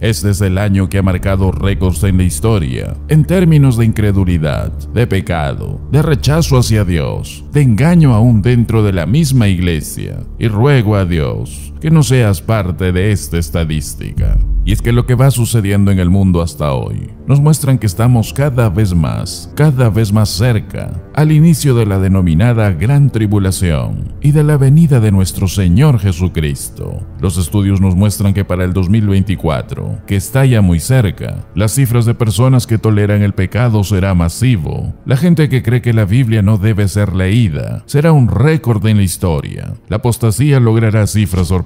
Este es el año que ha marcado récords en la historia, en términos de incredulidad, de pecado, de rechazo hacia Dios, de engaño aún dentro de la misma iglesia. Y ruego a Dios que no seas parte de esta estadística. Y es que lo que va sucediendo en el mundo hasta hoy nos muestran que estamos cada vez más, cada vez más cerca al inicio de la denominada Gran Tribulación y de la venida de nuestro Señor Jesucristo. Los estudios nos muestran que para el 2024, que está ya muy cerca, las cifras de personas que toleran el pecado será masivo. La gente que cree que la Biblia no debe ser leída será un récord en la historia. La apostasía logrará cifras sorprendentes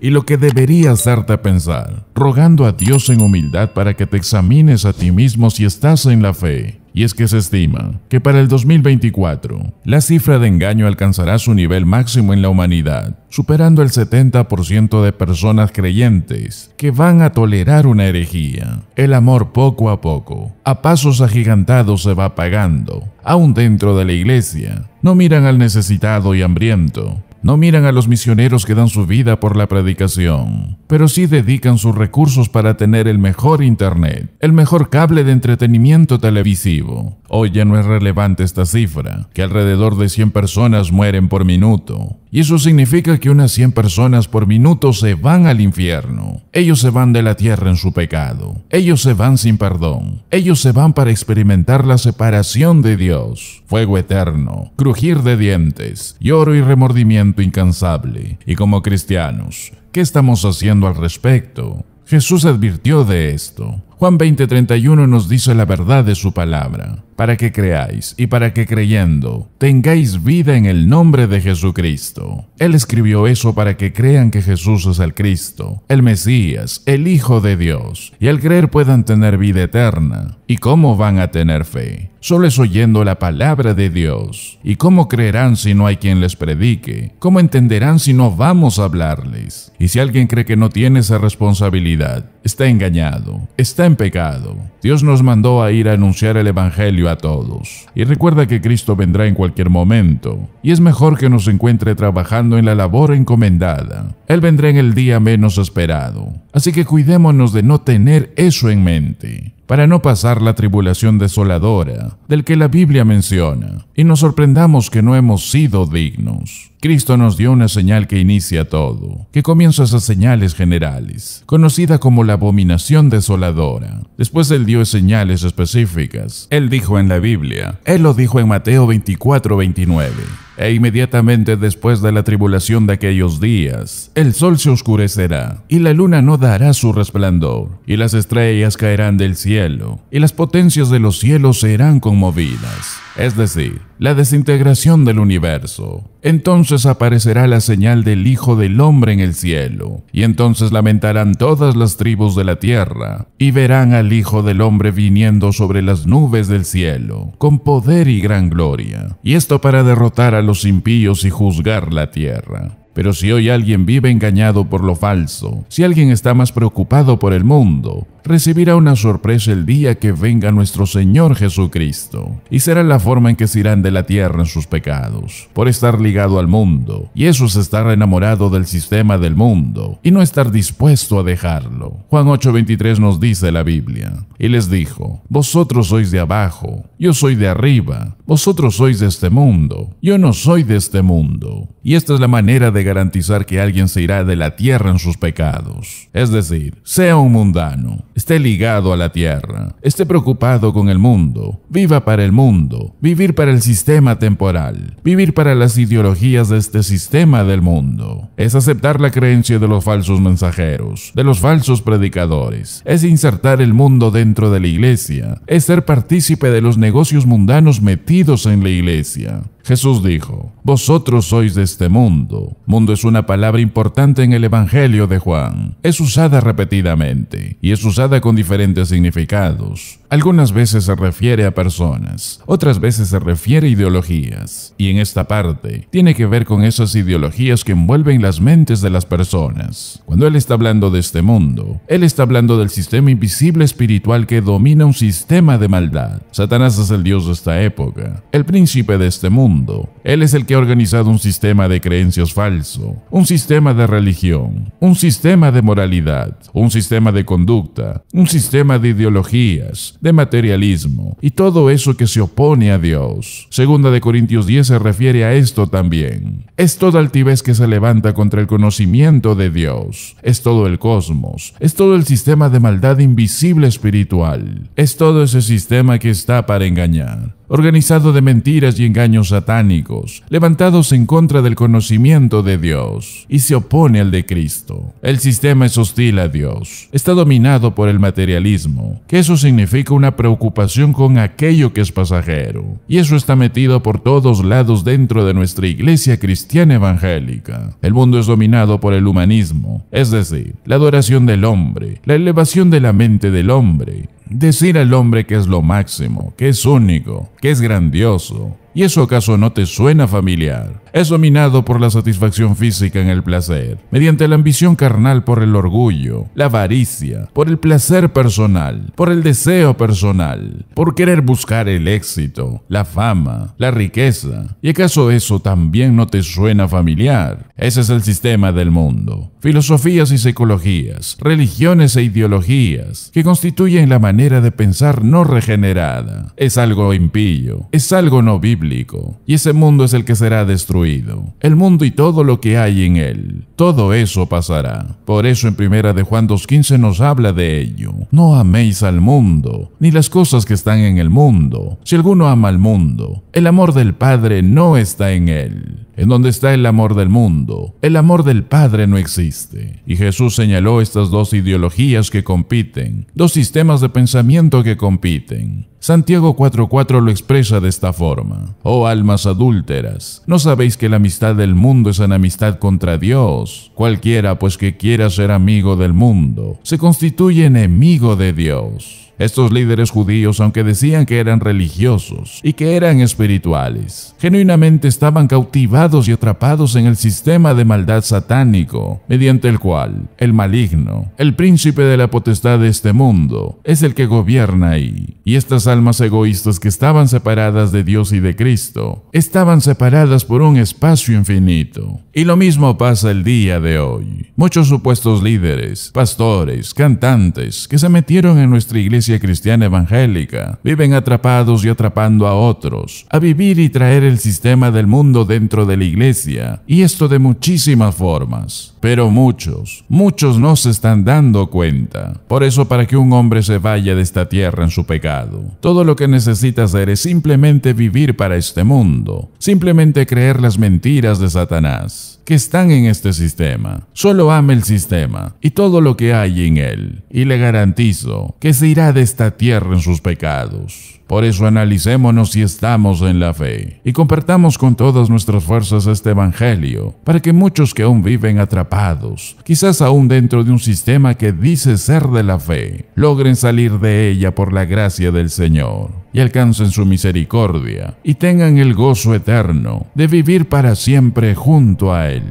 y lo que darte hacerte pensar, rogando a Dios en humildad para que te examines a ti mismo si estás en la fe. Y es que se estima que para el 2024, la cifra de engaño alcanzará su nivel máximo en la humanidad, superando el 70% de personas creyentes que van a tolerar una herejía. El amor poco a poco, a pasos agigantados se va apagando, aún dentro de la iglesia. No miran al necesitado y hambriento, no miran a los misioneros que dan su vida por la predicación, pero sí dedican sus recursos para tener el mejor Internet, el mejor cable de entretenimiento televisivo. Hoy ya no es relevante esta cifra, que alrededor de 100 personas mueren por minuto, y eso significa que unas 100 personas por minuto se van al infierno. Ellos se van de la tierra en su pecado. Ellos se van sin perdón. Ellos se van para experimentar la separación de Dios. Fuego eterno, crujir de dientes, lloro y remordimiento incansable. Y como cristianos, ¿qué estamos haciendo al respecto? Jesús advirtió de esto. Juan 20:31 nos dice la verdad de su palabra, para que creáis y para que creyendo tengáis vida en el nombre de Jesucristo. Él escribió eso para que crean que Jesús es el Cristo, el Mesías, el Hijo de Dios, y al creer puedan tener vida eterna. ¿Y cómo van a tener fe? Solo es oyendo la palabra de Dios. ¿Y cómo creerán si no hay quien les predique? ¿Cómo entenderán si no vamos a hablarles? Y si alguien cree que no tiene esa responsabilidad, está engañado, está pecado. Dios nos mandó a ir a anunciar el Evangelio a todos. Y recuerda que Cristo vendrá en cualquier momento, y es mejor que nos encuentre trabajando en la labor encomendada. Él vendrá en el día menos esperado. Así que cuidémonos de no tener eso en mente para no pasar la tribulación desoladora del que la Biblia menciona, y nos sorprendamos que no hemos sido dignos. Cristo nos dio una señal que inicia todo, que comienza esas señales generales, conocida como la abominación desoladora. Después Él dio señales específicas. Él dijo en la Biblia, Él lo dijo en Mateo 24, 29 e inmediatamente después de la tribulación de aquellos días, el sol se oscurecerá, y la luna no dará su resplandor, y las estrellas caerán del cielo, y las potencias de los cielos serán conmovidas es decir, la desintegración del universo. Entonces aparecerá la señal del Hijo del Hombre en el cielo, y entonces lamentarán todas las tribus de la tierra, y verán al Hijo del Hombre viniendo sobre las nubes del cielo, con poder y gran gloria, y esto para derrotar a los impíos y juzgar la tierra. Pero si hoy alguien vive engañado por lo falso, si alguien está más preocupado por el mundo, recibirá una sorpresa el día que venga nuestro Señor Jesucristo, y será la forma en que se irán de la tierra en sus pecados, por estar ligado al mundo, y eso es estar enamorado del sistema del mundo, y no estar dispuesto a dejarlo. Juan 8:23 nos dice la Biblia, y les dijo, vosotros sois de abajo, yo soy de arriba, vosotros sois de este mundo, yo no soy de este mundo, y esta es la manera de garantizar que alguien se irá de la tierra en sus pecados. Es decir, sea un mundano, esté ligado a la tierra, esté preocupado con el mundo, viva para el mundo, vivir para el sistema temporal, vivir para las ideologías de este sistema del mundo. Es aceptar la creencia de los falsos mensajeros, de los falsos predicadores, es insertar el mundo dentro de la iglesia, es ser partícipe de los negocios mundanos metidos en la iglesia. Jesús dijo, Vosotros sois de este mundo. Mundo es una palabra importante en el Evangelio de Juan. Es usada repetidamente y es usada con diferentes significados. Algunas veces se refiere a personas, otras veces se refiere a ideologías. Y en esta parte, tiene que ver con esas ideologías que envuelven las mentes de las personas. Cuando Él está hablando de este mundo, Él está hablando del sistema invisible espiritual que domina un sistema de maldad. Satanás es el dios de esta época, el príncipe de este mundo él es el que ha organizado un sistema de creencias falso, un sistema de religión, un sistema de moralidad, un sistema de conducta, un sistema de ideologías, de materialismo y todo eso que se opone a Dios. Segunda de Corintios 10 se refiere a esto también. Es toda altivez que se levanta contra el conocimiento de Dios. Es todo el cosmos. Es todo el sistema de maldad invisible espiritual. Es todo ese sistema que está para engañar organizado de mentiras y engaños satánicos, levantados en contra del conocimiento de Dios, y se opone al de Cristo. El sistema es hostil a Dios, está dominado por el materialismo, que eso significa una preocupación con aquello que es pasajero, y eso está metido por todos lados dentro de nuestra iglesia cristiana evangélica. El mundo es dominado por el humanismo, es decir, la adoración del hombre, la elevación de la mente del hombre, decir al hombre que es lo máximo, que es único, que es grandioso. ¿Y eso acaso no te suena familiar? Es dominado por la satisfacción física en el placer, mediante la ambición carnal por el orgullo, la avaricia, por el placer personal, por el deseo personal, por querer buscar el éxito, la fama, la riqueza. ¿Y acaso eso también no te suena familiar? Ese es el sistema del mundo. Filosofías y psicologías, religiones e ideologías, que constituyen la manera de pensar no regenerada. Es algo impío es algo no bíblico, y ese mundo es el que será destruido, el mundo y todo lo que hay en él, todo eso pasará. Por eso en primera de Juan 2.15 nos habla de ello, no améis al mundo, ni las cosas que están en el mundo, si alguno ama al mundo, el amor del Padre no está en él en donde está el amor del mundo. El amor del Padre no existe. Y Jesús señaló estas dos ideologías que compiten, dos sistemas de pensamiento que compiten. Santiago 4.4 lo expresa de esta forma. Oh almas adúlteras, ¿no sabéis que la amistad del mundo es una amistad contra Dios? Cualquiera pues que quiera ser amigo del mundo, se constituye enemigo de Dios. Estos líderes judíos, aunque decían que eran religiosos y que eran espirituales, genuinamente estaban cautivados y atrapados en el sistema de maldad satánico, mediante el cual el maligno, el príncipe de la potestad de este mundo, es el que gobierna ahí. Y estas almas egoístas que estaban separadas de Dios y de Cristo, estaban separadas por un espacio infinito. Y lo mismo pasa el día de hoy. Muchos supuestos líderes, pastores, cantantes, que se metieron en nuestra iglesia cristiana evangélica. Viven atrapados y atrapando a otros, a vivir y traer el sistema del mundo dentro de la iglesia, y esto de muchísimas formas. Pero muchos, muchos no se están dando cuenta. Por eso para que un hombre se vaya de esta tierra en su pecado, todo lo que necesita hacer es simplemente vivir para este mundo, simplemente creer las mentiras de Satanás que están en este sistema. Solo ame el sistema y todo lo que hay en él, y le garantizo que se irá de esta tierra en sus pecados. Por eso analicémonos si estamos en la fe y compartamos con todas nuestras fuerzas este Evangelio, para que muchos que aún viven atrapados, quizás aún dentro de un sistema que dice ser de la fe, logren salir de ella por la gracia del Señor y alcancen su misericordia y tengan el gozo eterno de vivir para siempre junto a Él.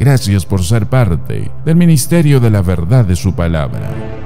Gracias por ser parte del Ministerio de la Verdad de su Palabra.